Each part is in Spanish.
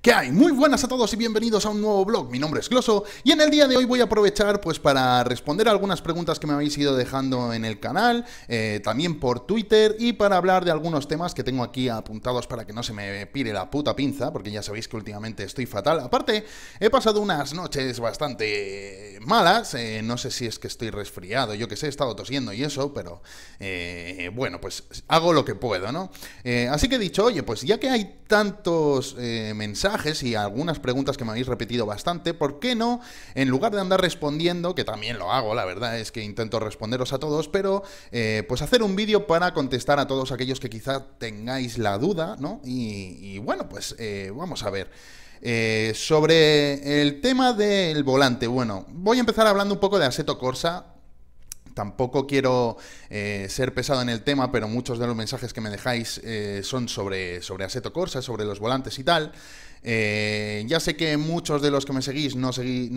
¿Qué hay? Muy buenas a todos y bienvenidos a un nuevo blog. Mi nombre es Gloso y en el día de hoy voy a aprovechar pues para responder algunas preguntas que me habéis ido dejando en el canal, eh, también por Twitter y para hablar de algunos temas que tengo aquí apuntados para que no se me pire la puta pinza, porque ya sabéis que últimamente estoy fatal. Aparte, he pasado unas noches bastante malas, eh, no sé si es que estoy resfriado, yo que sé, he estado tosiendo y eso, pero eh, bueno, pues hago lo que puedo, ¿no? así que he dicho, oye, pues ya que hay tantos mensajes, y algunas preguntas que me habéis repetido bastante, ¿por qué no? En lugar de andar respondiendo, que también lo hago, la verdad es que intento responderos a todos, pero eh, pues hacer un vídeo para contestar a todos aquellos que quizá tengáis la duda, ¿no? Y, bueno, pues eh, vamos a ver. Eh, sobre el tema del volante, bueno, voy a empezar hablando un poco de Aseto Corsa, tampoco quiero ser pesado en el tema, pero muchos de los mensajes que me dejáis son sobre, sobre Aseto Corsa, sobre los volantes y tal. Eh, ya sé que muchos de los que me seguís no,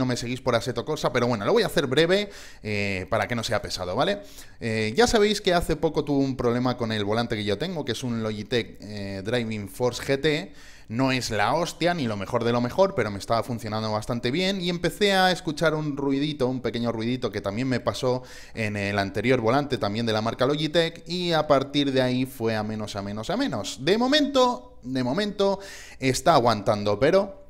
me seguís por Aseto cosa, pero bueno, lo voy a hacer breve eh, para que no sea pesado, ¿vale? Eh, ya sabéis que hace poco tuve un problema con el volante que yo tengo, que es un Logitech Driving Force GT. No es la hostia ni lo mejor de lo mejor, pero me estaba funcionando bastante bien y empecé a escuchar un ruidito, un pequeño ruidito que también me pasó en el anterior volante también de la marca Logitech y a partir de ahí fue a menos, a menos, a menos. De momento de momento está aguantando, pero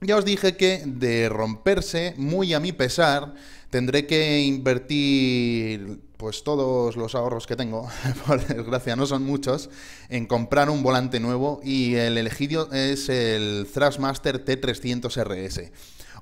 ya os dije que de romperse, muy a mi pesar, tendré que invertir pues todos los ahorros que tengo, por desgracia no son muchos, en comprar un volante nuevo y el elegido es el Thrustmaster T300RS.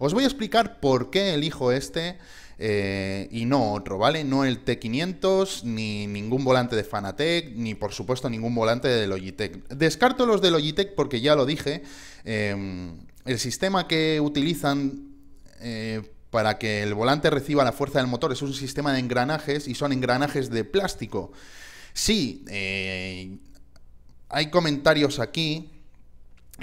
Os voy a explicar por qué elijo este eh, y no otro, ¿vale? No el T500, ni ningún volante de Fanatec, ni por supuesto ningún volante de Logitech. Descarto los de Logitech porque ya lo dije, em, el sistema que utilizan... Eh, para que el volante reciba la fuerza del motor. Es un sistema de engranajes y son engranajes de plástico. Sí, eh, hay comentarios aquí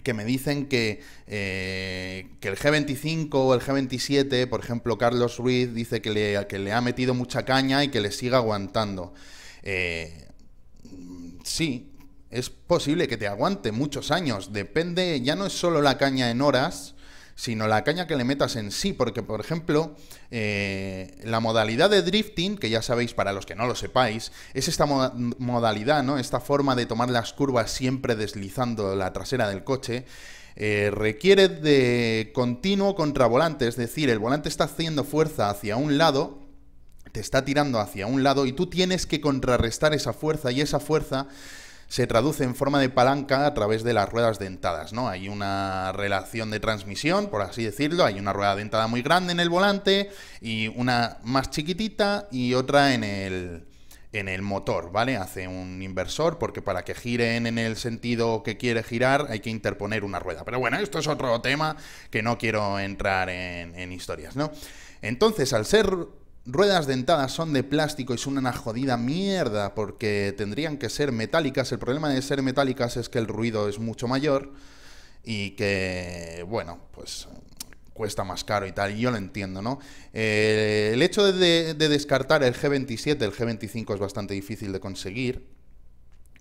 que me dicen que, eh, que, el G25 o el G27, por ejemplo, Carlos Ruiz dice que le, que le ha metido mucha caña y que le siga aguantando. Eh, sí, es posible que te aguante muchos años. Depende, ya no es solo la caña en horas, sino la caña que le metas en sí, porque por ejemplo, eh, la modalidad de drifting, que ya sabéis para los que no lo sepáis, es esta modalidad, ¿no? Esta forma de tomar las curvas siempre deslizando la trasera del coche. Eh, requiere de continuo contravolante, es decir, el volante está haciendo fuerza hacia un lado te está tirando hacia un lado y tú tienes que contrarrestar esa fuerza y esa fuerza se traduce en forma de palanca a través de las ruedas dentadas, ¿no? Hay una relación de transmisión, por así decirlo, hay una rueda dentada muy grande en el volante y una más chiquitita y otra en el en el motor, ¿vale? Hace un inversor porque para que giren en el sentido que quiere girar hay que interponer una rueda. Pero bueno, esto es otro tema que no quiero entrar en, historias, ¿no? Entonces, al ser ruedas dentadas son de plástico y son una jodida mierda porque tendrían que ser metálicas. El problema de ser metálicas es que el ruido es mucho mayor y que, bueno, pues cuesta más caro y tal, y yo lo entiendo, ¿no? Eh, el hecho de, de, descartar el G27, el G25 es bastante difícil de conseguir,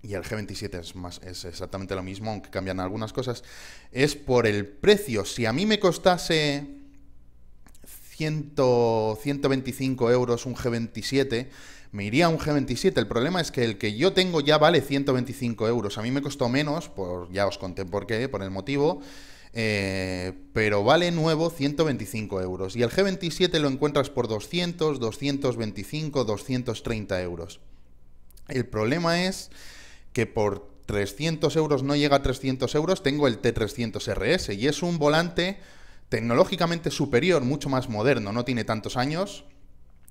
y el G27 es, más, es exactamente lo mismo, aunque cambian algunas cosas, es por el precio. Si a mí me costase 125 euros un G27, me iría a un G27. El problema es que el que yo tengo ya vale 125 euros. A mí me costó menos, por, ya os conté por qué, por el motivo. Eh, pero vale nuevo 125 euros. Y el G27 lo encuentras por 200, 225, 230 euros. El problema es que por 300 euros, no llega a 300 euros, tengo el T300RS y es un volante tecnológicamente superior, mucho más moderno, no tiene tantos años,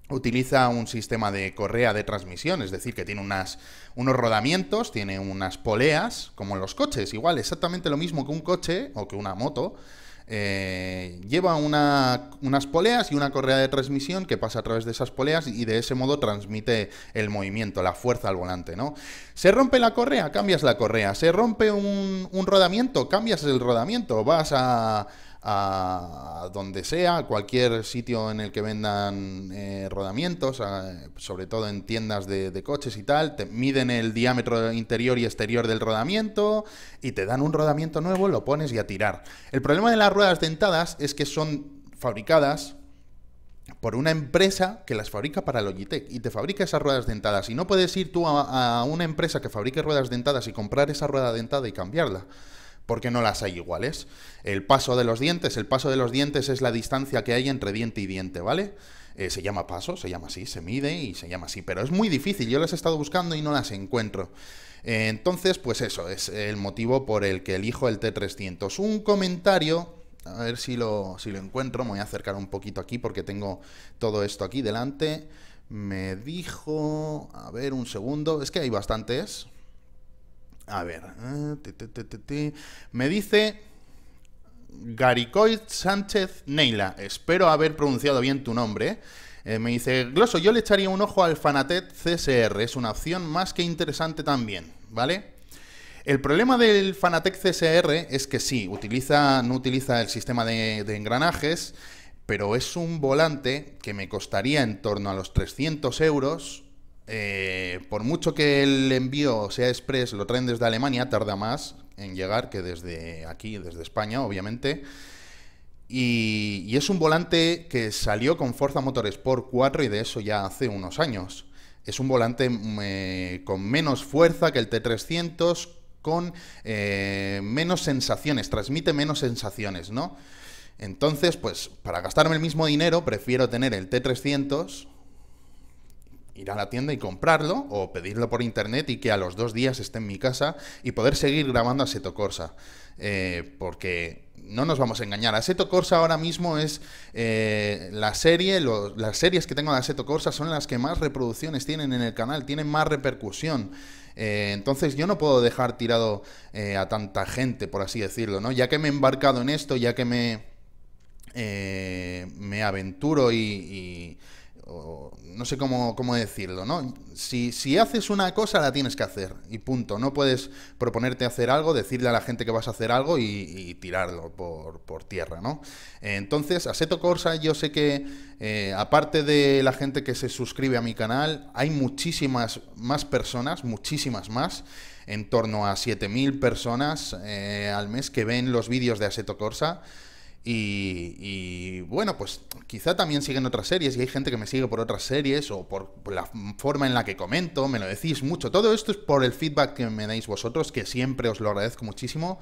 utiliza un sistema de correa de transmisión, es decir, que tiene unas, unos rodamientos, tiene unas poleas, como en los coches, igual, exactamente lo mismo que un coche o que una moto. Eh, lleva unas poleas y una correa de transmisión que pasa a través de esas poleas y de ese modo transmite el movimiento, la fuerza al volante, ¿no? Se rompe la correa, cambias la correa. Se rompe un, un rodamiento, cambias el rodamiento. Vas a, a donde sea, a cualquier sitio en el que vendan eh, rodamientos, sobre todo en tiendas de, coches y tal, te miden el diámetro interior y exterior del rodamiento y te dan un rodamiento nuevo, lo pones y a tirar. El problema de las ruedas dentadas es que son fabricadas por una empresa que las fabrica para Logitech y te fabrica esas ruedas dentadas. Y no puedes ir tú a una empresa que fabrique ruedas dentadas y comprar esa rueda dentada y cambiarla porque no las hay iguales. El paso de los dientes, el paso de los dientes es la distancia que hay entre diente y diente, ¿vale? Eh, se llama paso, se llama así, se mide y se llama así, pero es muy difícil, yo las he estado buscando y no las encuentro. Eh, entonces, pues eso, es el motivo por el que elijo el T300. Un comentario, a ver si lo, si lo encuentro, me voy a acercar un poquito aquí porque tengo todo esto aquí delante. Me dijo, a ver un segundo, es que hay bastantes, a ver, eh, me dice Garicoid Sánchez Neila, espero haber pronunciado bien tu nombre. Eh, me dice, Gloso, yo le echaría un ojo al Fanatec CSR, es una opción más que interesante también, ¿vale? El problema del Fanatec CSR es que sí, utiliza, no utiliza el sistema de, de engranajes, pero es un volante que me costaría en torno a los 300 euros eh, por mucho que el envío sea express, lo traen desde Alemania, tarda más en llegar que desde aquí, desde España, obviamente. Y, es un volante que salió con Forza Motorsport 4 y de eso ya hace unos años. Es un volante eh, con menos fuerza que el T300, con eh, menos sensaciones, transmite menos sensaciones, ¿no? Entonces, pues para gastarme el mismo dinero, prefiero tener el T300 ir a la tienda y comprarlo o pedirlo por internet y que a los dos días esté en mi casa y poder seguir grabando a Seto Corsa. Eh, porque no nos vamos a engañar, Aseto Corsa ahora mismo es eh, la serie, las series que tengo de Aseto Corsa son las que más reproducciones tienen en el canal, tienen más repercusión. Eh, entonces yo no puedo dejar tirado a tanta gente, por así decirlo, ¿no? Ya que me he embarcado en esto, ya que me, me aventuro y no sé cómo, decirlo, ¿no? Si, si, haces una cosa, la tienes que hacer y punto. No puedes proponerte hacer algo, decirle a la gente que vas a hacer algo y, tirarlo por, por, tierra, ¿no? Entonces, Aseto Corsa, yo sé que eh, aparte de la gente que se suscribe a mi canal, hay muchísimas más personas, muchísimas más en torno a 7.000 personas eh, al mes que ven los vídeos de Aseto Corsa. Y, bueno, pues quizá también siguen otras series y hay gente que me sigue por otras series o por, la forma en la que comento, me lo decís mucho. Todo esto es por el feedback que me dais vosotros, que siempre os lo agradezco muchísimo.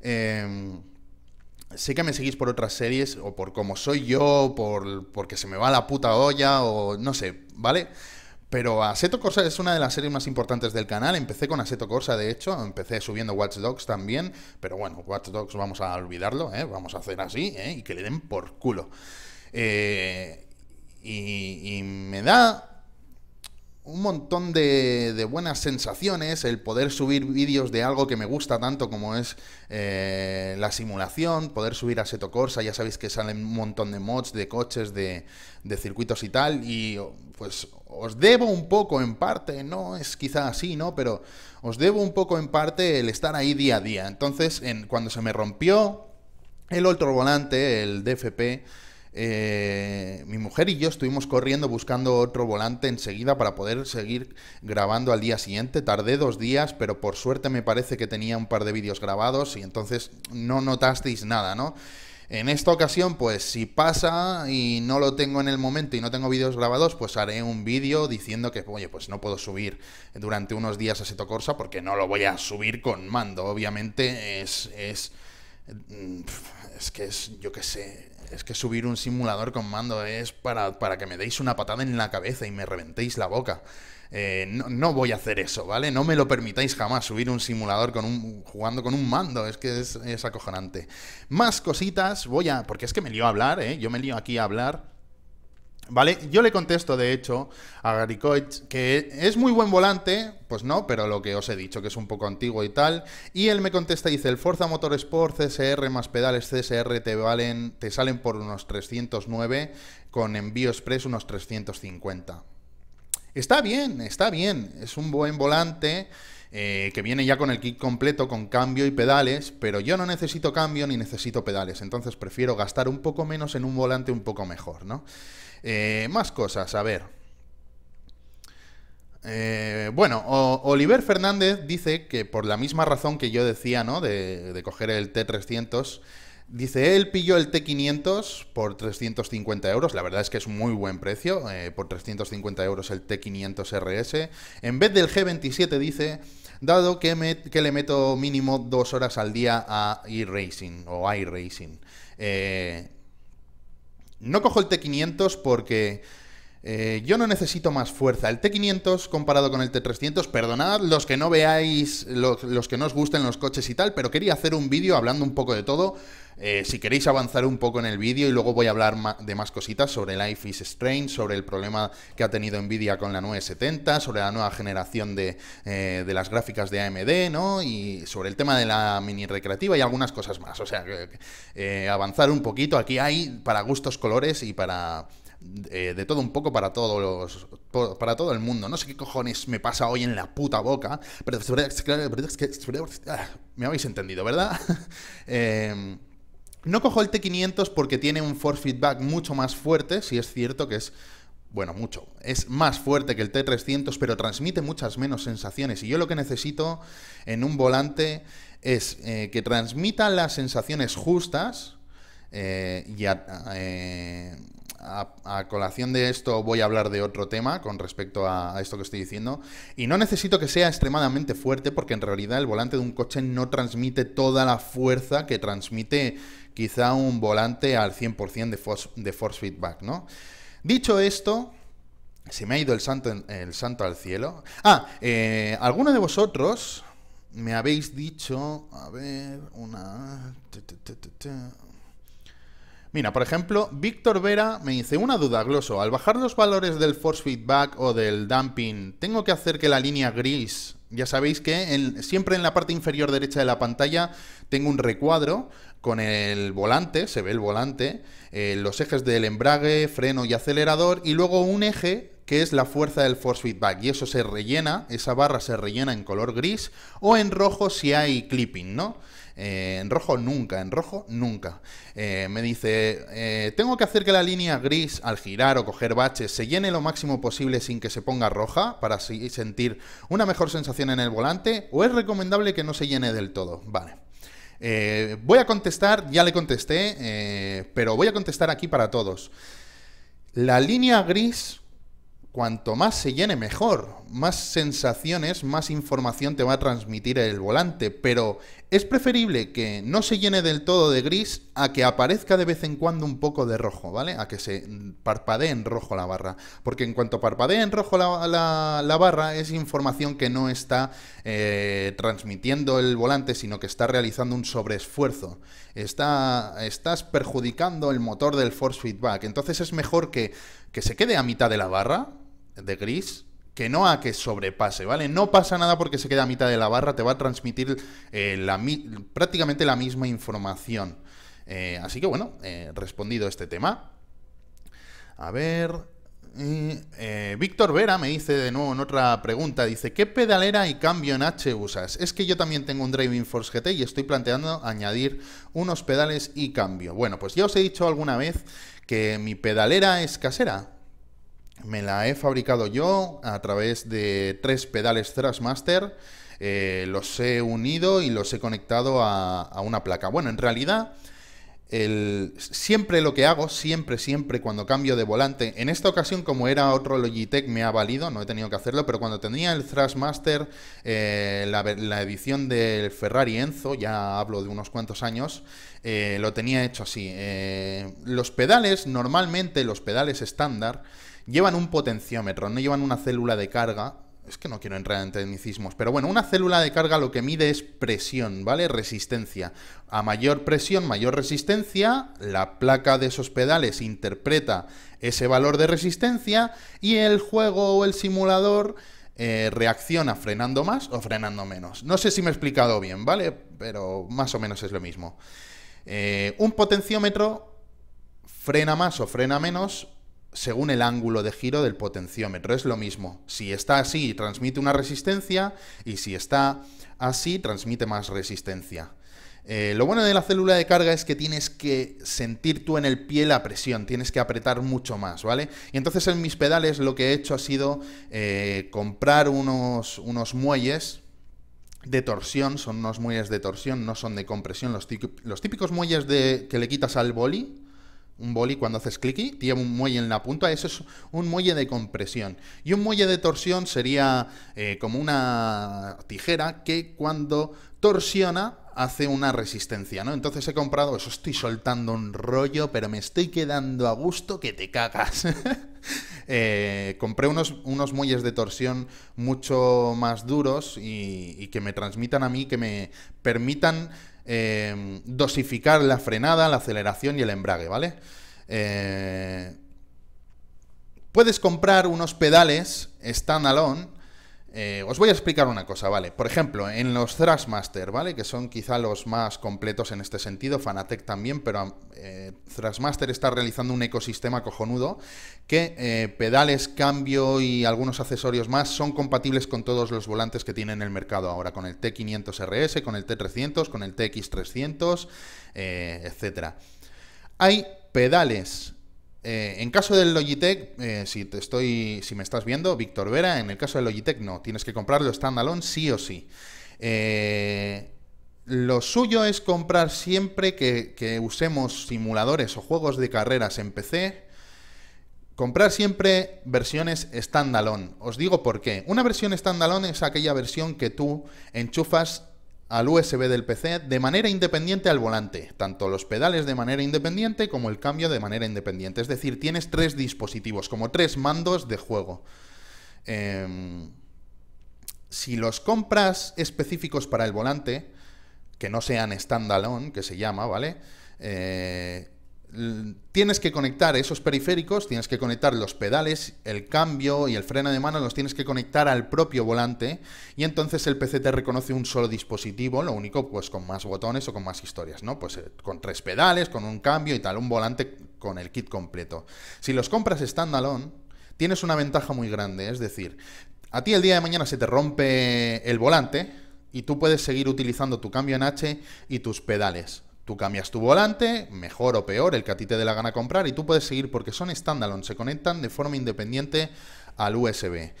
Em, sé que me seguís por otras series o por cómo soy yo, por porque se me va la puta olla o no sé, ¿vale? Pero Aseto Corsa es una de las series más importantes del canal. Empecé con Aseto Corsa, de hecho. Empecé subiendo Watch Dogs también. Pero bueno, Watch Dogs vamos a olvidarlo, ¿eh? Vamos a hacer así, ¿eh? Y que le den por culo. Eh, y, y me da un montón de, buenas sensaciones, el poder subir vídeos de algo que me gusta tanto como es eh, la simulación, poder subir a Seto Corsa, ya sabéis que salen un montón de mods, de coches, de, circuitos y tal, y pues os debo un poco en parte, no es quizá así, ¿no? Pero os debo un poco en parte el estar ahí día a día. Entonces, cuando se me rompió el otro volante, el DFP, eh, y yo estuvimos corriendo buscando otro volante enseguida para poder seguir grabando al día siguiente. Tardé dos días, pero por suerte me parece que tenía un par de vídeos grabados y entonces no notasteis nada, ¿no? En esta ocasión, pues si pasa y no lo tengo en el momento y no tengo vídeos grabados, pues haré un vídeo diciendo que, oye, pues no puedo subir durante unos días a Seto Corsa porque no lo voy a subir con mando. Obviamente es... es mm, es que es, yo qué sé, es que subir un simulador con mando es para, que me deis una patada en la cabeza y me reventéis la boca. Eh, no, voy a hacer eso, ¿vale? No me lo permitáis jamás subir un simulador con un, jugando con un mando, es que es, es acojonante. Más cositas, voy a... porque es que me lío a hablar, ¿eh? Yo me lío aquí a hablar ¿Vale? Yo le contesto, de hecho, a Gary que es muy buen volante, pues no, pero lo que os he dicho, que es un poco antiguo y tal. Y él me contesta, dice, el Forza Motorsport CSR más pedales CSR te, valen, te salen por unos 309, con envío express unos 350. Está bien, está bien, es un buen volante. Eh, que viene ya con el kit completo, con cambio y pedales, pero yo no necesito cambio ni necesito pedales, entonces prefiero gastar un poco menos en un volante un poco mejor, ¿no? Eh, más cosas, a ver. Eh, bueno, Oliver Fernández dice que por la misma razón que yo decía, ¿no? De, coger el T300, dice, él pilló el T500 por 350 euros, la verdad es que es un muy buen precio, eh, por 350 euros el T500 RS. En vez del G27 dice, dado que, me, que le meto mínimo dos horas al día a racing o iRacing. Eh, no cojo el T500 porque eh, yo no necesito más fuerza. El T500 comparado con el T300, perdonad los que no veáis, los, los que no os gusten los coches y tal, pero quería hacer un vídeo hablando un poco de todo eh, si queréis avanzar un poco en el vídeo y luego voy a hablar de más cositas sobre Life is Strange, sobre el problema que ha tenido Nvidia con la 970, e sobre la nueva generación de, eh, de las gráficas de AMD, ¿no? Y sobre el tema de la mini recreativa y algunas cosas más. O sea, eh, avanzar un poquito. Aquí hay para gustos, colores y para... de todo un poco para todos los, para todo el mundo. No sé qué cojones me pasa hoy en la puta boca, pero me habéis entendido, ¿verdad? eh, no cojo el T500 porque tiene un force feedback mucho más fuerte, si es cierto que es bueno, mucho. Es más fuerte que el T300, pero transmite muchas menos sensaciones. Y yo lo que necesito en un volante es eh, que transmita las sensaciones justas. Eh, y eh, a, colación de esto voy a hablar de otro tema con respecto a esto que estoy diciendo. Y no necesito que sea extremadamente fuerte porque en realidad el volante de un coche no transmite toda la fuerza que transmite quizá un volante al 100% de force, feedback, ¿no? Dicho esto, se me ha ido el santo, el santo al cielo. Ah, eh, alguno de vosotros me habéis dicho, a ver, una... Mira, por ejemplo, Víctor Vera me dice una duda, Gloso, al bajar los valores del force feedback o del dumping, ¿tengo que hacer que la línea gris ya sabéis que siempre en la parte inferior derecha de la pantalla tengo un recuadro con el volante, se ve el volante, eh, los ejes del embrague, freno y acelerador, y luego un eje que es la fuerza del force feedback, y eso se rellena, esa barra se rellena en color gris o en rojo si hay clipping, ¿no? Eh, en rojo nunca, en rojo nunca. Eh, me dice, tengo que hacer que la línea gris al girar o coger baches se llene lo máximo posible sin que se ponga roja para así sentir una mejor sensación en el volante o es recomendable que no se llene del todo. Vale. Eh, voy a contestar, ya le contesté, eh, pero voy a contestar aquí para todos. La línea gris cuanto más se llene mejor, más sensaciones, más información te va a transmitir el volante, pero es preferible que no se llene del todo de gris a que aparezca de vez en cuando un poco de rojo, ¿vale? A que se parpadee en rojo la barra, porque en cuanto parpadee en rojo la, barra es información que no está eh, transmitiendo el volante, sino que está realizando un sobreesfuerzo, está, estás perjudicando el motor del force feedback, entonces es mejor que, que se quede a mitad de la barra, de gris que no a que sobrepase, ¿vale? No pasa nada porque se queda a mitad de la barra, te va a transmitir eh, prácticamente la misma información. Eh, así que bueno, eh, respondido este tema. A ver... Víctor Vera me dice de nuevo en otra pregunta, dice, ¿qué pedalera y cambio en H usas? Es que yo también tengo un Driving Force GT y estoy planteando añadir unos pedales y cambio. Bueno, pues ya os he dicho alguna vez que mi pedalera es casera, me la he fabricado yo a través de tres pedales Thrustmaster, Eh, los he unido y los he conectado a, una placa. Bueno, en realidad, siempre lo que hago, siempre, siempre cuando cambio de volante, en esta ocasión como era otro Logitech me ha valido, no he tenido que hacerlo, pero cuando tenía el Thrustmaster, eh, la, edición del Ferrari Enzo, ya hablo de unos cuantos años, eh, lo tenía hecho así. Eh, los pedales, normalmente los pedales estándar, llevan un potenciómetro, no llevan una célula de carga. Es que no quiero entrar en tecnicismos, pero bueno, una célula de carga lo que mide es presión, ¿vale? Resistencia. A mayor presión, mayor resistencia, la placa de esos pedales interpreta ese valor de resistencia y el juego o el simulador eh, reacciona frenando más o frenando menos. No sé si me he explicado bien, ¿vale? Pero más o menos es lo mismo. Eh, un potenciómetro frena más o frena menos según el ángulo de giro del potenciómetro. Es lo mismo. Si está así, transmite una resistencia y si está así, transmite más resistencia. Eh, lo bueno de la célula de carga es que tienes que sentir tú en el pie la presión, tienes que apretar mucho más, ¿vale? Y entonces en mis pedales lo que he hecho ha sido eh, comprar unos, unos muelles, de torsión, son unos muelles de torsión, no son de compresión. Los, típicos muelles de, que le quitas al boli, un boli cuando haces clicky tiene un muelle en la punta, eso es un muelle de compresión. Y un muelle de torsión sería eh, como una tijera que cuando torsiona hace una resistencia, ¿no? Entonces he comprado eso, estoy soltando un rollo, pero me estoy quedando a gusto que te cagas. Eh, compré unos, unos, muelles de torsión mucho más duros y que me transmitan a mí, que me permitan Em, dosificar la frenada, la aceleración y el embrague, ¿vale? Eh, puedes comprar unos pedales standalone eh, os voy a explicar una cosa, ¿vale? Por ejemplo, en los Thrustmaster, ¿vale? Que son quizá los más completos en este sentido, Fanatec también, pero eh, está realizando un ecosistema cojonudo que eh, pedales, cambio y algunos accesorios más son compatibles con todos los volantes que tienen en el mercado ahora, con el T500RS, con el T300, con el TX300, eh, etc. Hay pedales eh, en caso del Logitech, eh, si te estoy, si me estás viendo, Víctor Vera, en el caso del Logitech no, tienes que comprarlo standalone sí o sí. Eh, lo suyo es comprar siempre que, que, usemos simuladores o juegos de carreras en PC. Comprar siempre versiones standalone. Os digo por qué. Una versión standalone es aquella versión que tú enchufas al USB del PC de manera independiente al volante, tanto los pedales de manera independiente como el cambio de manera independiente. Es decir, tienes tres dispositivos, como tres mandos de juego. Em, si los compras específicos para el volante, que no sean standalone, que se llama, ¿vale? Eh, tienes que conectar esos periféricos, tienes que conectar los pedales, el cambio y el freno de mano, los tienes que conectar al propio volante y entonces el PC te reconoce un solo dispositivo, lo único pues con más botones o con más historias, ¿no? Pues eh, con tres pedales, con un cambio y tal, un volante con el kit completo. Si los compras standalone, tienes una ventaja muy grande, es decir, a ti el día de mañana se te rompe el volante y tú puedes seguir utilizando tu cambio en H y tus pedales Tú cambias tu volante, mejor o peor, el que a ti te dé la gana comprar, y tú puedes seguir porque son standalone, se conectan de forma independiente al USB.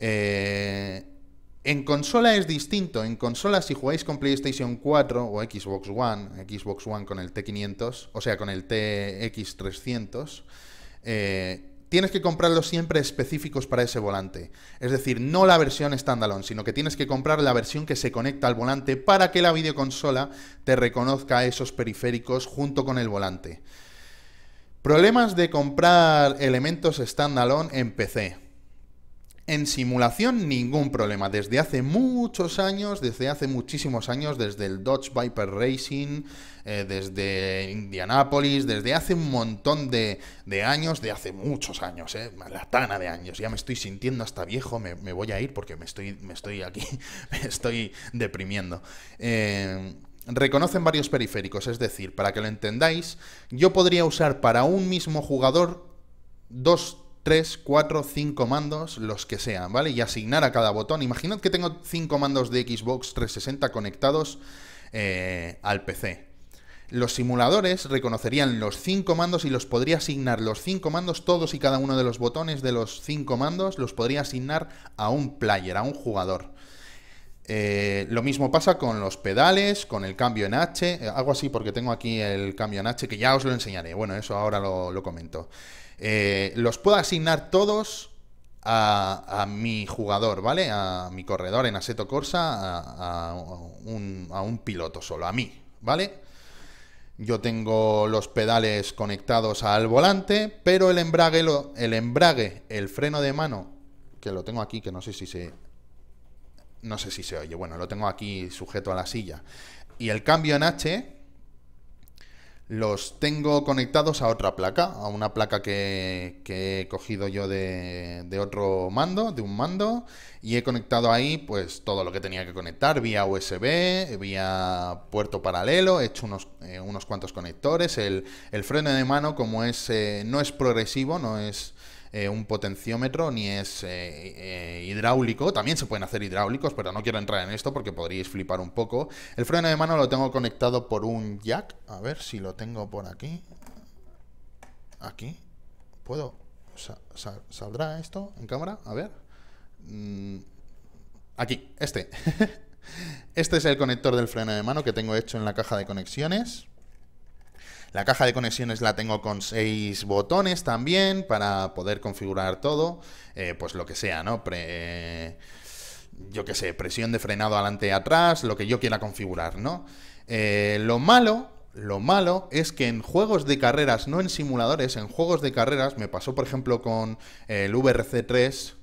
Eh, en consola es distinto. En consola, si jugáis con PlayStation 4 o Xbox One, Xbox One con el T500, o sea, con el TX300, eh, tienes que comprarlos siempre específicos para ese volante. Es decir, no la versión standalone, sino que tienes que comprar la versión que se conecta al volante para que la videoconsola te reconozca esos periféricos junto con el volante. Problemas de comprar elementos standalone en PC en simulación ningún problema. Desde hace muchos años, desde hace muchísimos años, desde el Dodge Viper Racing, eh, desde Indianápolis, desde hace un montón de, años, de hace muchos años, eh, la tana de años. Ya me estoy sintiendo hasta viejo, me, voy a ir porque me estoy, me estoy aquí, me estoy deprimiendo. Eh, reconocen varios periféricos, es decir, para que lo entendáis, yo podría usar para un mismo jugador dos 3, 4, 5 mandos, los que sean, ¿vale? Y asignar a cada botón. Imaginad que tengo 5 mandos de Xbox 360 conectados eh, al PC. Los simuladores reconocerían los 5 mandos y los podría asignar los 5 mandos, todos y cada uno de los botones de los 5 mandos, los podría asignar a un player, a un jugador. Eh, lo mismo pasa con los pedales, con el cambio en H, hago eh, así porque tengo aquí el cambio en H que ya os lo enseñaré, bueno, eso ahora lo, lo comento. Eh, los puedo asignar todos a, mi jugador, ¿vale? A mi corredor en Aseto Corsa, a, un, piloto solo, a mí, ¿vale? Yo tengo los pedales conectados al volante, pero el embrague, el embrague, el freno de mano, que lo tengo aquí, que no sé si se... No sé si se oye, bueno, lo tengo aquí sujeto a la silla. Y el cambio en H, los tengo conectados a otra placa, a una placa que, he cogido yo de, otro mando, de un mando, y he conectado ahí pues todo lo que tenía que conectar, vía USB, vía puerto paralelo, he hecho unos, eh, unos cuantos conectores, el, freno de mano como es eh, no es progresivo, no es eh, un potenciómetro, ni es eh, eh, hidráulico. También se pueden hacer hidráulicos, pero no quiero entrar en esto porque podríais flipar un poco. El freno de mano lo tengo conectado por un jack. A ver si lo tengo por aquí. Aquí. ¿Puedo? ¿Saldrá esto en cámara? A ver. Mm, aquí, este. este es el conector del freno de mano que tengo hecho en la caja de conexiones. La caja de conexiones la tengo con seis botones también para poder configurar todo, eh, pues lo que sea, ¿no? Eh, yo qué sé, presión de frenado adelante y atrás, lo que yo quiera configurar, ¿no? Eh, lo malo, lo malo es que en juegos de carreras, no en simuladores, en juegos de carreras, me pasó por ejemplo con el VRC3,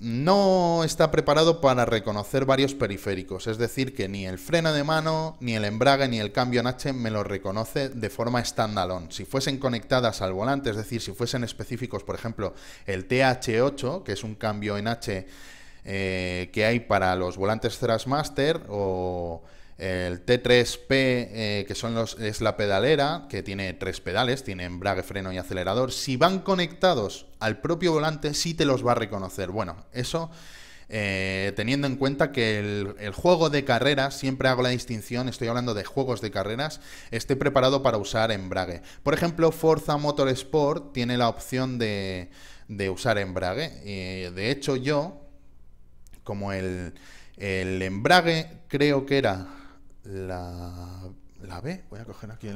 no está preparado para reconocer varios periféricos, es decir, que ni el freno de mano, ni el embrague, ni el cambio en H me lo reconoce de forma standalone. Si fuesen conectadas al volante, es decir, si fuesen específicos, por ejemplo, el TH8, que es un cambio en H eh, que hay para los volantes Thrustmaster o el T3P, eh, que son los, es la pedalera, que tiene tres pedales, tiene embrague, freno y acelerador. Si van conectados al propio volante, sí te los va a reconocer. Bueno, eso eh, teniendo en cuenta que el, juego de carreras, siempre hago la distinción, estoy hablando de juegos de carreras, esté preparado para usar embrague. Por ejemplo, Forza Motorsport tiene la opción de, usar embrague. de hecho, yo, como el, el embrague creo que era la, la B, voy a coger aquí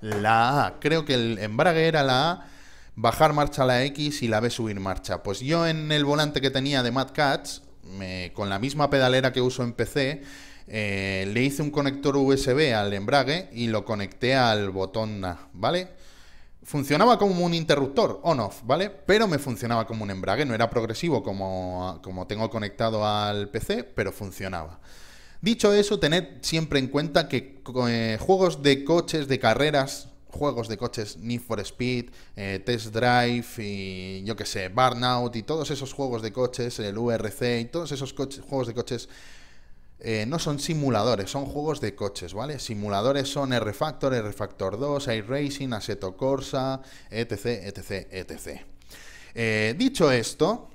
la A, creo que el embrague era la A, bajar marcha a la X y la B subir marcha. Pues yo en el volante que tenía de Mad Cats, con la misma pedalera que uso en PC, eh, le hice un conector USB al embrague y lo conecté al botón A, ¿vale? Funcionaba como un interruptor, on-off, ¿vale? Pero me funcionaba como un embrague, no era progresivo como, como tengo conectado al PC, pero funcionaba. Dicho eso, tened siempre en cuenta que eh, juegos de coches, de carreras, juegos de coches Need for Speed, eh, Test Drive y yo que sé, Burnout y todos esos juegos de coches, el URC y todos esos juegos de coches eh, no son simuladores, son juegos de coches, ¿vale? Simuladores son R-Factor, R-Factor 2, iRacing, Assetto Corsa, etc, etc, etc. dicho esto,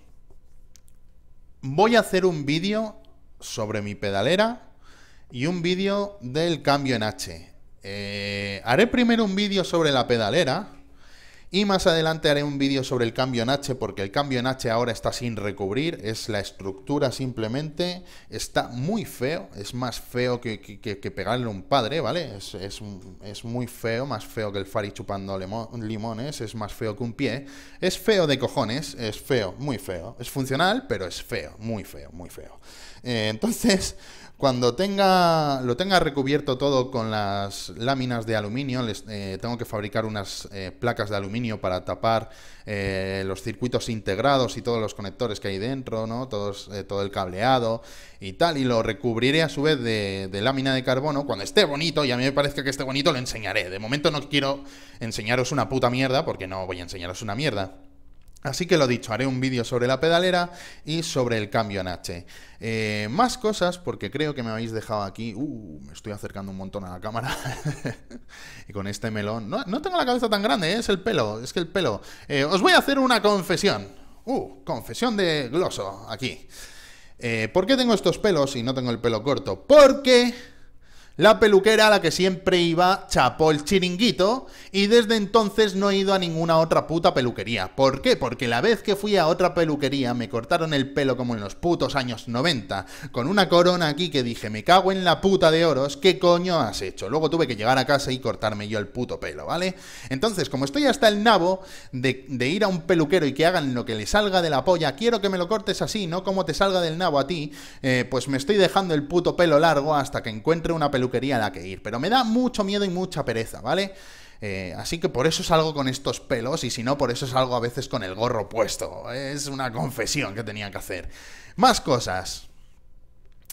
voy a hacer un vídeo sobre mi pedalera y un vídeo del cambio en H. Eh, haré primero un vídeo sobre la pedalera y más adelante haré un vídeo sobre el cambio en H porque el cambio en H ahora está sin recubrir, es la estructura simplemente, está muy feo, es más feo que, que, que pegarle un padre, ¿vale? Es, es, es, muy feo, más feo que el Fari chupando limones, es más feo que un pie, es feo de cojones, es feo, muy feo, es funcional, pero es feo, muy feo, muy feo. Eh, entonces, cuando tenga, lo tenga recubierto todo con las láminas de aluminio, les, eh, tengo que fabricar unas eh, placas de aluminio para tapar los circuitos integrados y todos los conectores que hay dentro, ¿no? todo el cableado y tal, y lo recubriré a su vez de, de, lámina de carbono cuando esté bonito, y a mí me parece que esté bonito lo enseñaré. De momento no quiero enseñaros una puta mierda, porque no voy a enseñaros una mierda. Así que lo dicho, haré un vídeo sobre la pedalera y sobre el cambio en H. Eh, más cosas, porque creo que me habéis dejado aquí... Uh, me estoy acercando un montón a la cámara. y con este melón... No, tengo la cabeza tan grande, ¿eh? es el pelo, es que el pelo... Eh, os voy a hacer una confesión. Uh, confesión de gloso, aquí. ¿Por qué tengo estos pelos y no tengo el pelo corto? Porque la peluquera a la que siempre iba chapó el chiringuito y desde entonces no he ido a ninguna otra puta peluquería. ¿Por qué? Porque la vez que fui a otra peluquería me cortaron el pelo como en los putos años 90, con una corona aquí que dije, me cago en la puta de oros, ¿qué coño has hecho? Luego tuve que llegar a casa y cortarme yo el puto pelo, ¿vale? Entonces, como estoy hasta el nabo de, ir a un peluquero y que hagan lo que le salga de la polla, quiero que me lo cortes así, no como te salga del nabo a ti, eh, pues me estoy dejando el puto pelo largo hasta que encuentre una peluquería Quería la que ir, pero me da mucho miedo y mucha pereza, ¿vale? Eh, así que por eso salgo con estos pelos y si no, por eso salgo a veces con el gorro puesto. Es una confesión que tenía que hacer. Más cosas.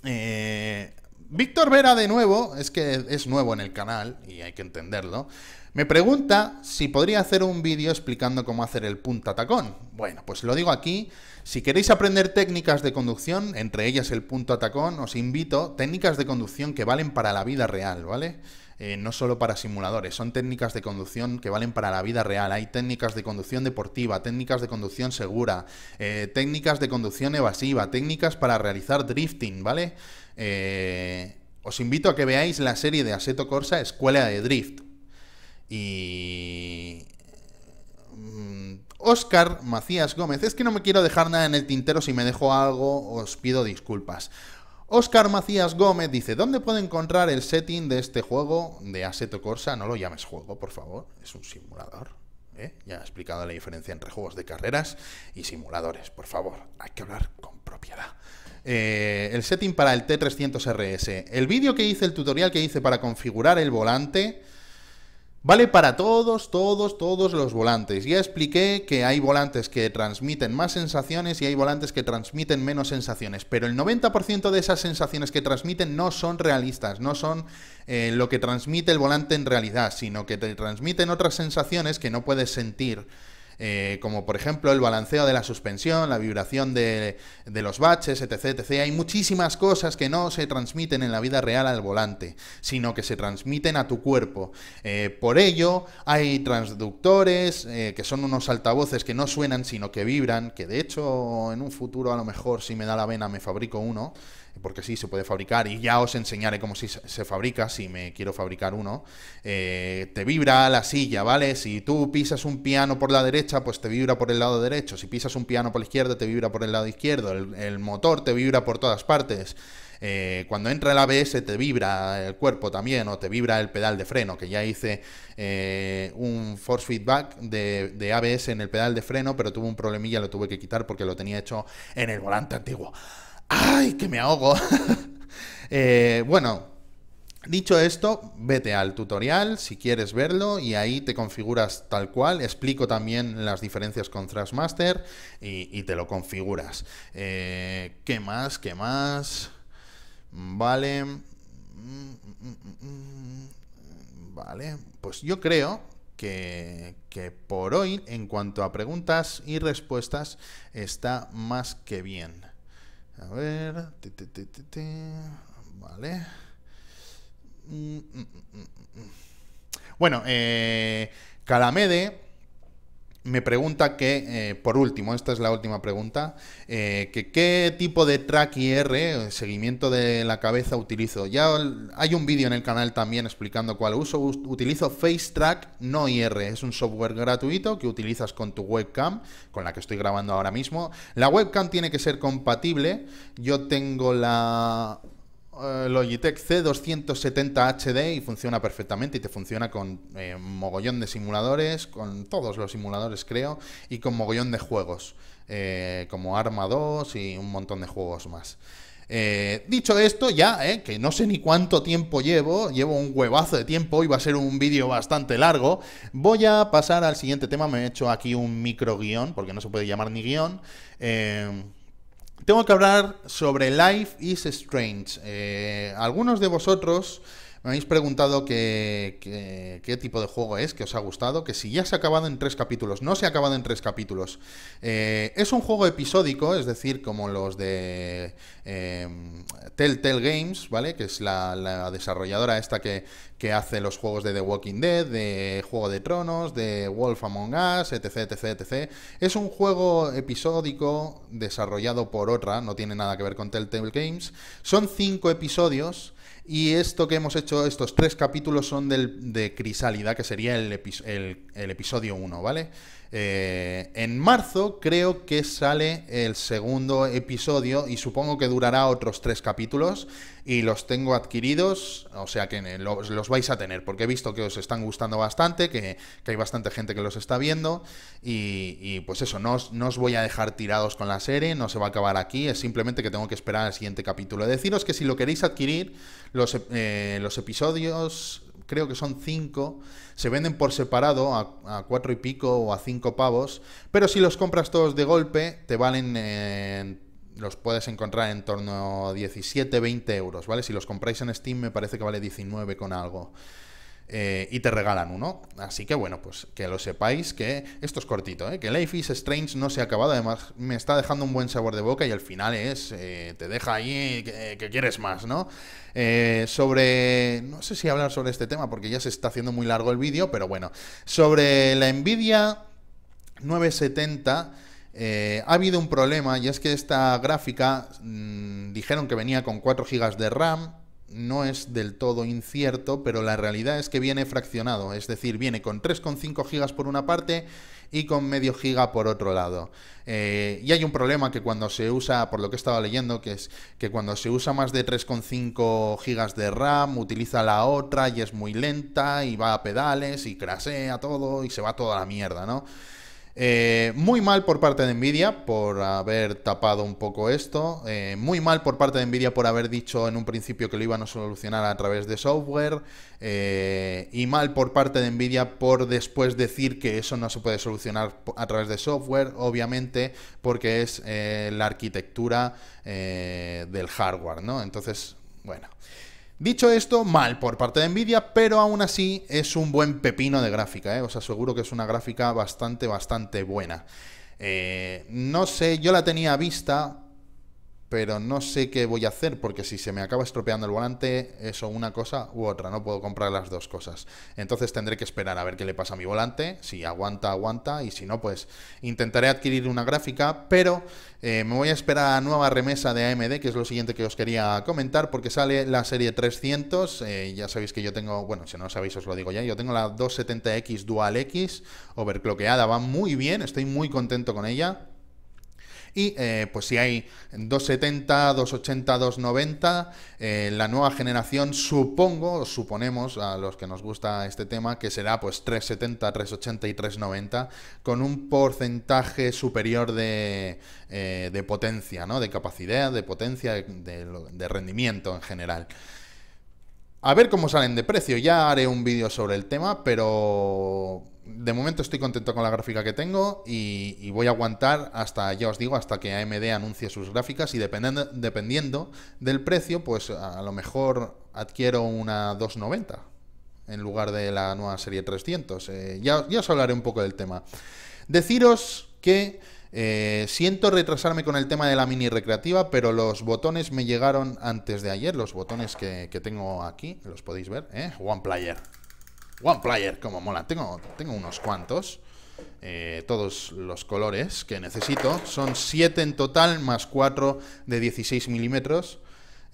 Eh, Víctor Vera de nuevo, es que es nuevo en el canal y hay que entenderlo. Me pregunta si podría hacer un vídeo explicando cómo hacer el punto tacón. Bueno, pues lo digo aquí. Si queréis aprender técnicas de conducción, entre ellas el punto tacón, os invito, técnicas de conducción que valen para la vida real, ¿vale? Eh, no solo para simuladores, son técnicas de conducción que valen para la vida real. Hay técnicas de conducción deportiva, técnicas de conducción segura, eh, técnicas de conducción evasiva, técnicas para realizar drifting, ¿vale? Eh, os invito a que veáis la serie de Aseto Corsa Escuela de Drift y... Oscar mm, Macías Gómez, es que no me quiero dejar nada en el tintero, si me dejo algo os pido disculpas. Oscar Macías Gómez dice, ¿dónde puedo encontrar el setting de este juego de Assetto Corsa? No lo llames juego, por favor, es un simulador. ¿eh? Ya he explicado la diferencia entre juegos de carreras y simuladores, por favor, hay que hablar con propiedad. Eh, el setting para el T300RS. El vídeo que hice, el tutorial que hice para configurar el volante Vale para todos, todos, todos los volantes. Ya expliqué que hay volantes que transmiten más sensaciones y hay volantes que transmiten menos sensaciones, pero el 90% de esas sensaciones que transmiten no son realistas, no son eh, lo que transmite el volante en realidad, sino que te transmiten otras sensaciones que no puedes sentir eh, como por ejemplo el balanceo de la suspensión, la vibración de, los baches, etc, etc. Hay muchísimas cosas que no se transmiten en la vida real al volante, sino que se transmiten a tu cuerpo. Eh, por ello, hay transductores, eh, que son unos altavoces que no suenan, sino que vibran, que de hecho en un futuro a lo mejor si me da la vena me fabrico uno porque sí, se puede fabricar y ya os enseñaré cómo se, se fabrica, si me quiero fabricar uno. Eh, te vibra la silla, ¿vale? Si tú pisas un piano por la derecha, pues te vibra por el lado derecho. Si pisas un piano por la izquierda, te vibra por el lado izquierdo. El, motor te vibra por todas partes. Eh, cuando entra el ABS te vibra el cuerpo también o te vibra el pedal de freno, que ya hice eh, un force feedback de, de ABS en el pedal de freno, pero tuve un problemilla, lo tuve que quitar porque lo tenía hecho en el volante antiguo. ¡Ay, que me ahogo! Eh, bueno, Dicho esto, vete al tutorial si quieres verlo y ahí te configuras tal cual. Explico también las diferencias con Thrustmaster y, te lo configuras. Eh, ¿Qué más? ¿Qué más? Vale. Vale. Pues yo creo que, que por hoy, en cuanto a preguntas y respuestas, está más que bien. A ver. Te, vale. Mm, mm, mm, bueno, eh, Calamede me pregunta que, eh, por último, esta es la última pregunta, eh, que qué tipo de track IR, eh, seguimiento de la cabeza, utilizo. Ya hay un vídeo en el canal también explicando cuál uso. Utilizo FaceTrack, no IR, es un software gratuito que utilizas con tu webcam, con la que estoy grabando ahora mismo. La webcam tiene que ser compatible. Yo tengo la eh, Logitech C270HD y funciona perfectamente y te funciona con eh, mogollón de simuladores, con todos los simuladores creo, y con mogollón de juegos, eh, como Arma 2 y un montón de juegos más. dicho esto, ya, que no sé ni cuánto tiempo llevo, llevo un huevazo de tiempo y va a ser un vídeo bastante largo, voy a pasar al siguiente tema, me he hecho aquí un micro guión, porque no se puede llamar ni guión. Tengo que hablar sobre Life is Strange. Eh, algunos de vosotros me habéis preguntado qué tipo de juego es, que os ha gustado, que si ya se ha acabado en tres capítulos. No se ha acabado en tres capítulos. Eh, es un juego episódico, es decir, como los de eh, Telltale Games, ¿vale? Que es la, desarrolladora esta que, hace los juegos de The Walking Dead, de Juego de Tronos, de Wolf Among Us, etc, etc, etc. Es un juego episódico desarrollado por otra, no tiene nada que ver con Telltale Games. Son cinco episodios y esto que hemos hecho, estos tres capítulos son del, de Crisálida, que sería el, el, episodio 1, ¿vale? Eh, en marzo creo que sale el segundo episodio y supongo que durará otros tres capítulos y los tengo adquiridos, o sea que los, vais a tener, porque he visto que os están gustando bastante, que, hay bastante gente que los está viendo y, pues eso, no os, voy a dejar tirados con la serie, no se va a acabar aquí, es simplemente que tengo que esperar al siguiente capítulo. Deciros que si lo queréis adquirir, los eh, episodios creo que son 5, se venden por separado a, 4 y pico o a 5 pavos, pero si los compras todos de golpe, te valen... Eh, los puedes encontrar en torno a 17, 20 euros, ¿vale? Si los compráis en Steam me parece que vale 19 con algo. Eh, y te regalan uno. Así que bueno, pues que lo sepáis que esto es cortito, ¿eh? que Life is Strange no se ha acabado, además me está dejando un buen sabor de boca y al final es, eh, te deja ahí que, quieres más, ¿no? sobre, no sé si hablar sobre este tema porque ya se está haciendo muy largo el vídeo, pero bueno, sobre la Nvidia 970... ha habido un problema y es que esta gráfica mm, dijeron que venía con 4 GB de RAM, no es del todo incierto, pero la realidad es que viene fraccionado, es decir, viene con 3,5 gigas por una parte y con medio giga por otro lado. Eh, y hay un problema que cuando se usa, por lo que he estado leyendo, que es que cuando se usa más de 3,5 gigas de RAM, utiliza la otra y es muy lenta y va a pedales y crasea todo y se va toda la mierda, ¿no? Eh, muy mal por parte de Nvidia por haber tapado un poco esto. Eh, muy mal por parte de Nvidia por haber dicho en un principio que lo iban a solucionar a través de software. Eh, y mal por parte de Nvidia por después decir que eso no se puede solucionar a través de software, obviamente, porque es la arquitectura del hardware, ¿no? Entonces, bueno. Dicho esto, mal por parte de Nvidia, pero aún así es un buen pepino de gráfica, ¿eh? os aseguro que es una gráfica bastante, bastante buena. Eh, no sé, yo la tenía vista pero no sé qué voy a hacer porque si se me acaba estropeando el volante, eso una cosa u otra, no puedo comprar las dos cosas. Entonces tendré que esperar a ver qué le pasa a mi volante, si aguanta, aguanta, y si no, pues intentaré adquirir una gráfica, pero eh, me voy a esperar a nueva remesa de AMD, que es lo siguiente que os quería comentar, porque sale la serie 300, eh, ya sabéis que yo tengo, bueno, si no sabéis os lo digo ya, yo tengo la 270X Dual X, overcloqueada, va muy bien, estoy muy contento con ella. Y eh, pues si hay 270, 280, 290, la nueva generación supongo, suponemos a los que nos gusta este tema, que será pues 370, 380 y 390 con un porcentaje superior eh, de, potencia, ¿no? De capacidad, de potencia, de rendimiento en general. A ver cómo salen de precio, ya haré un vídeo sobre el tema, pero de momento estoy contento con la gráfica que tengo y, voy a aguantar hasta, ya os digo, hasta que AMD anuncie sus gráficas y dependiendo, del precio, pues a, lo mejor adquiero una 290 en lugar de la nueva serie 300. Eh, ya, os hablaré un poco del tema. Deciros que eh, siento retrasarme con el tema de la mini recreativa, pero los botones me llegaron antes de ayer, los botones que, tengo aquí, los podéis ver, ¿eh? One Player. One player, como mola. Tengo, tengo unos cuantos. Eh, todos los colores que necesito. Son 7 en total, más 4 de 16 milímetros.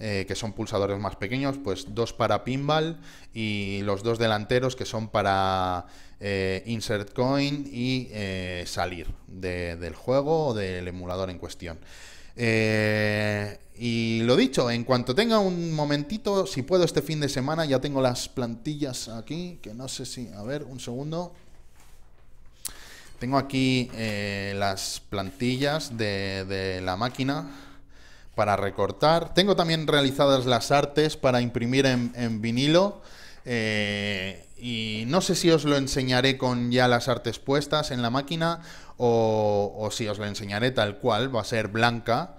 Eh, que son pulsadores más pequeños, pues dos para pinball y los dos delanteros que son para eh, insert coin y salir del juego o del emulador en cuestión. Eh, y lo dicho, en cuanto tenga un momentito, si puedo este fin de semana, ya tengo las plantillas aquí, que no sé si, a ver, un segundo. Tengo aquí eh, las plantillas de, la máquina para recortar. Tengo también realizadas las artes para imprimir en, vinilo. Eh, y no sé si os lo enseñaré con ya las artes puestas en la máquina o, si os la enseñaré tal cual, va a ser blanca.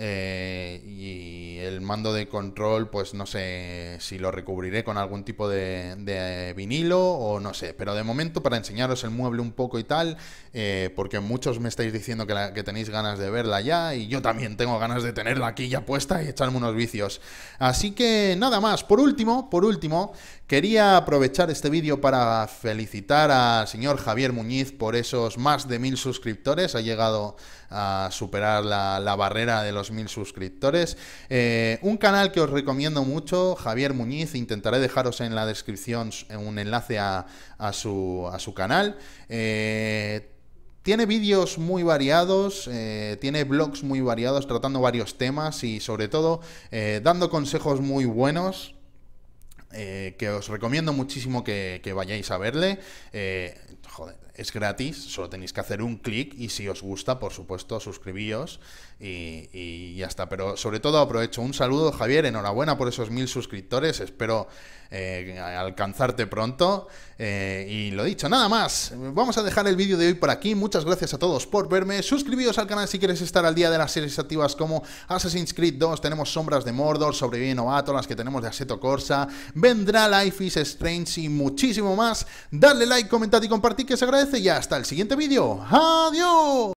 Eh, y el mando de control, pues no sé si lo recubriré con algún tipo de, vinilo o no sé. Pero de momento para enseñaros el mueble un poco y tal, eh, porque muchos me estáis diciendo que, que, tenéis ganas de verla ya y yo también tengo ganas de tenerla aquí ya puesta y echarme unos vicios. Así que nada más, por último, por último, Quería aprovechar este vídeo para felicitar al señor Javier Muñiz por esos más de mil suscriptores. Ha llegado a superar la, barrera de los mil suscriptores. Eh, un canal que os recomiendo mucho, Javier Muñiz. Intentaré dejaros en la descripción eh, un enlace a, su, canal. Eh, tiene vídeos muy variados, tiene blogs muy variados, tratando varios temas y sobre todo dando consejos muy buenos eh, que os recomiendo muchísimo que, vayáis a verle. Eh, es gratis, solo tenéis que hacer un clic y si os gusta, por supuesto, suscribíos y, y, ya está. Pero sobre todo aprovecho un saludo, Javier, enhorabuena por esos mil suscriptores, espero eh, alcanzarte pronto. Eh, y lo dicho, nada más, vamos a dejar el vídeo de hoy por aquí, muchas gracias a todos por verme, suscribíos al canal si quieres estar al día de las series activas como Assassin's Creed 2, tenemos Sombras de Mordor, sobreviven Novato, las que tenemos de aseto Corsa, vendrá Life is Strange y muchísimo más. dale like, comentad y compartid que se agradece y hasta el siguiente vídeo. ¡Adiós!